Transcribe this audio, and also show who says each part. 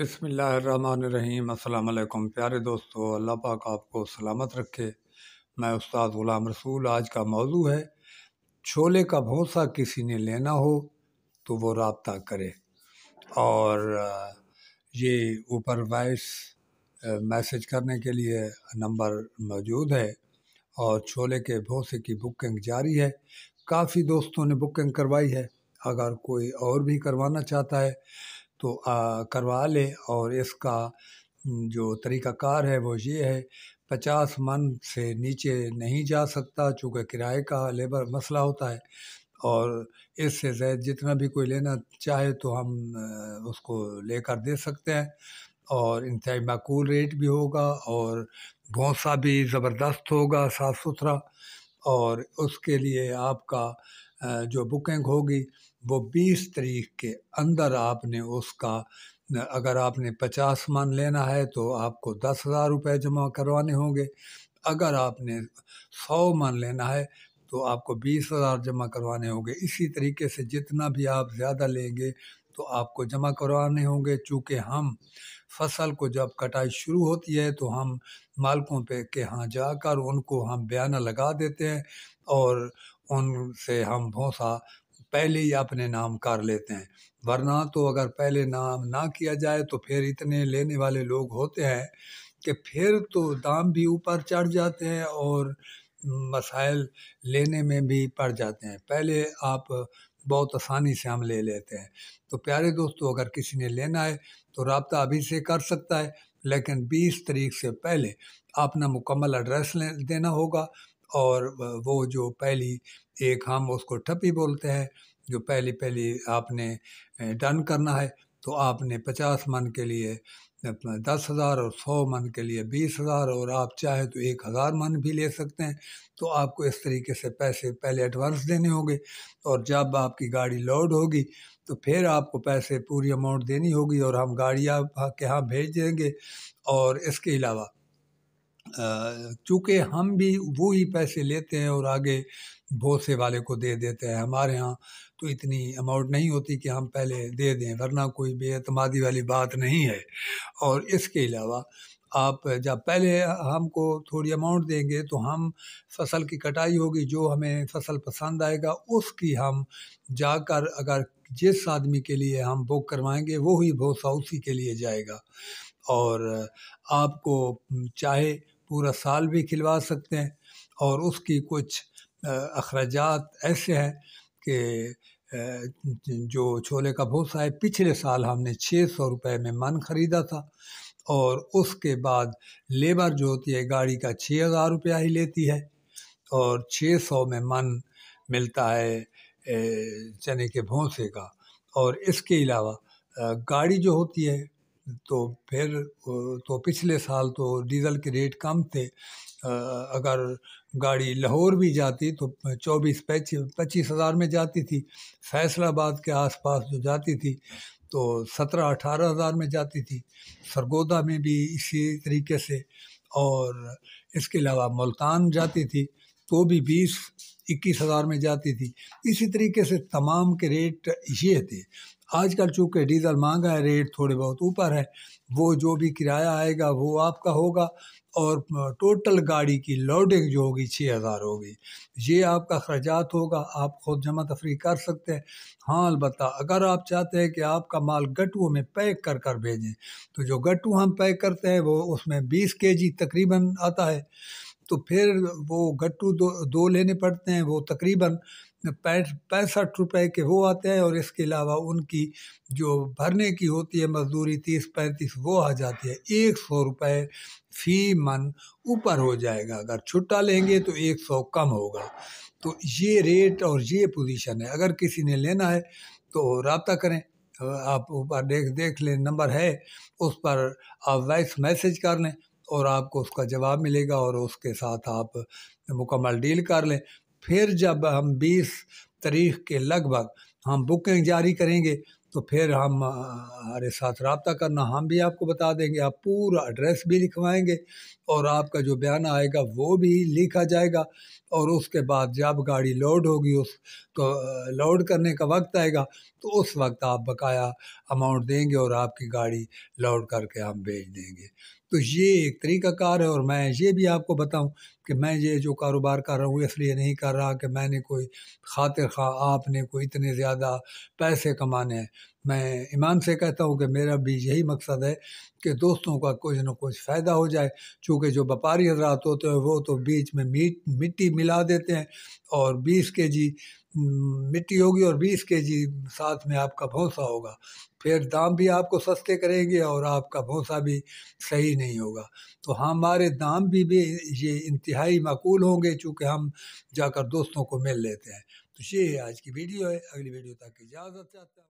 Speaker 1: बसमीम् अल्लाम प्यारे दोस्तों अल्लाह पाक आपको सलामत रखे मैं उस्ताद ग़ुलाम रसूल आज का मौजू है छोले का भोंसा किसी ने लेना हो तो वो रबता करे और ये ऊपर वॉइस मैसेज करने के लिए नंबर मौजूद है और छोले के भोंसे की बुकिंग जारी है काफ़ी दोस्तों ने बुकिंग करवाई है अगर कोई और भी करवाना चाहता है तो करवा ले और इसका जो तरीकाकार है वो ये है पचास मन से नीचे नहीं जा सकता चूँकि किराए का लेबर मसला होता है और इससे जैद जितना भी कोई लेना चाहे तो हम उसको लेकर दे सकते हैं और इंतहा माकूल रेट भी होगा और भोंसा भी ज़बरदस्त होगा साफ़ सुथरा और उसके लिए आपका जो बुकिंग होगी वो बीस तारीख के अंदर आपने उसका अगर आपने पचास मन लेना है तो आपको दस हज़ार रुपये जमा करवाने होंगे अगर आपने सौ मन लेना है तो आपको बीस हज़ार जमा करवाने होंगे इसी तरीके से जितना भी आप ज़्यादा लेंगे तो आपको जमा करवाने होंगे चूँकि हम फसल को जब कटाई शुरू होती है तो हम मालकों पे के यहाँ जाकर उनको हम बयाना लगा देते हैं और उनसे हम भोसा पहले ही अपने नाम कर लेते हैं वरना तो अगर पहले नाम ना किया जाए तो फिर इतने लेने वाले लोग होते हैं कि फिर तो दाम भी ऊपर चढ़ जाते हैं और मसाइल लेने में भी पड़ जाते हैं पहले आप बहुत आसानी से हम ले लेते हैं तो प्यारे दोस्तों अगर किसी ने लेना है तो रबता अभी से कर सकता है लेकिन 20 तरीक से पहले अपना मुकम्मल एड्रेस देना होगा और वो जो पहली एक हम उसको ठप्पी बोलते हैं जो पहली पहली आपने डन करना है तो आपने पचास मन के लिए दस हज़ार और सौ मन के लिए बीस हज़ार और आप चाहे तो एक हज़ार मन भी ले सकते हैं तो आपको इस तरीके से पैसे पहले एडवांस देने होंगे और जब आपकी गाड़ी लोड होगी तो फिर आपको पैसे पूरी अमाउंट देनी होगी और हम गाड़ी आपके के यहाँ भेज देंगे और इसके अलावा चूँकि हम भी वो ही पैसे लेते हैं और आगे भोसे वाले को दे देते हैं हमारे यहाँ तो इतनी अमाउंट नहीं होती कि हम पहले दे दें वरना कोई बेअतमादी वाली बात नहीं है और इसके अलावा आप जब पहले हमको थोड़ी अमाउंट देंगे तो हम फसल की कटाई होगी जो हमें फसल पसंद आएगा उसकी हम जाकर अगर जिस आदमी के लिए हम बुक करवाएंगे वो ही भोसा उसी के लिए जाएगा और आपको चाहे पूरा साल भी खिलवा सकते हैं और उसकी कुछ अखराज ऐसे हैं कि जो छोले का भूसा है पिछले साल हमने छः सौ रुपये में मन ख़रीदा था और उसके बाद लेबर जो होती है गाड़ी का छः हज़ार रुपया ही लेती है और छः सौ में मन मिलता है चने के भूसे का और इसके अलावा गाड़ी जो होती है तो फिर तो पिछले साल तो डीज़ल के रेट कम थे अगर गाड़ी लाहौर भी जाती तो चौबीस पच्चीस पच्चीस हज़ार में जाती थी फैसलाबाद के आसपास जो जाती थी तो सत्रह अठारह हज़ार में जाती थी सरगोदा में भी इसी तरीके से और इसके अलावा मुल्तान जाती थी तो भी बीस इक्कीस हज़ार में जाती थी इसी तरीके से तमाम के रेट ये थे आजकल चूँकि डीज़ल महंगा है रेट थोड़े बहुत ऊपर है वो जो भी किराया आएगा वो आपका होगा और टोटल गाड़ी की लोडिंग जो होगी छः हज़ार होगी ये आपका खर्चात होगा आप खुद जमा तफरी कर सकते हैं हाँ अलबत् अगर आप चाहते हैं कि आपका माल गट्टुओं में पैक कर कर भेजें तो जो गट्टू हम पैक करते हैं वो उसमें बीस के जी तकरीबन आता है तो फिर वो गट्टू दो दो लेने पड़ते हैं वो तकरीबन पैंसठ रुपए के वो आते हैं और इसके अलावा उनकी जो भरने की होती है मजदूरी तीस पैंतीस वो आ जाती है एक सौ रुपये फी मन ऊपर हो जाएगा अगर छुट्टा लेंगे तो एक सौ कम होगा तो ये रेट और ये पोजीशन है अगर किसी ने लेना है तो रबता करें आप ऊपर देख देख लें नंबर है उस पर आप वॉइस मैसेज कर लें और आपको उसका जवाब मिलेगा और उसके साथ आप मुकम्मल डील कर लें फिर जब हम बीस तारीख के लगभग हम बुकिंग जारी करेंगे तो फिर हम हमारे साथ रबता करना हम भी आपको बता देंगे आप पूरा एड्रेस भी लिखवाएंगे और आपका जो बयान आएगा वो भी लिखा जाएगा और उसके बाद जब गाड़ी लोड होगी उस तो लोड करने का वक्त आएगा तो उस वक्त आप बकाया अमाउंट देंगे और आपकी गाड़ी लोड करके हम भेज देंगे तो ये एक तरीका कार है और मैं ये भी आपको बताऊं कि मैं ये जो कारोबार कर रहा हूँ इसलिए नहीं कर रहा कि मैंने कोई खातिर खा आपने कोई इतने ज़्यादा पैसे कमाने हैं मैं ईमान से कहता हूँ कि मेरा भी यही मकसद है कि दोस्तों का कुछ ना कुछ फ़ायदा हो जाए चूँकि जो व्यापारी हजरात होते हैं वो तो बीच में मीट मिट्टी मिला देते हैं और बीस के जी मिट्टी होगी और बीस के जी साथ में आपका भोंसा होगा फिर दाम भी आपको सस्ते करेंगे और आपका भोंसा भी सही नहीं होगा तो हमारे दाम भी, भी ये इंतहाई मकूल होंगे चूँकि हम जाकर दोस्तों को मिल लेते हैं तो ये आज की वीडियो है अगली वीडियो तक इजाज़त चाहता हूँ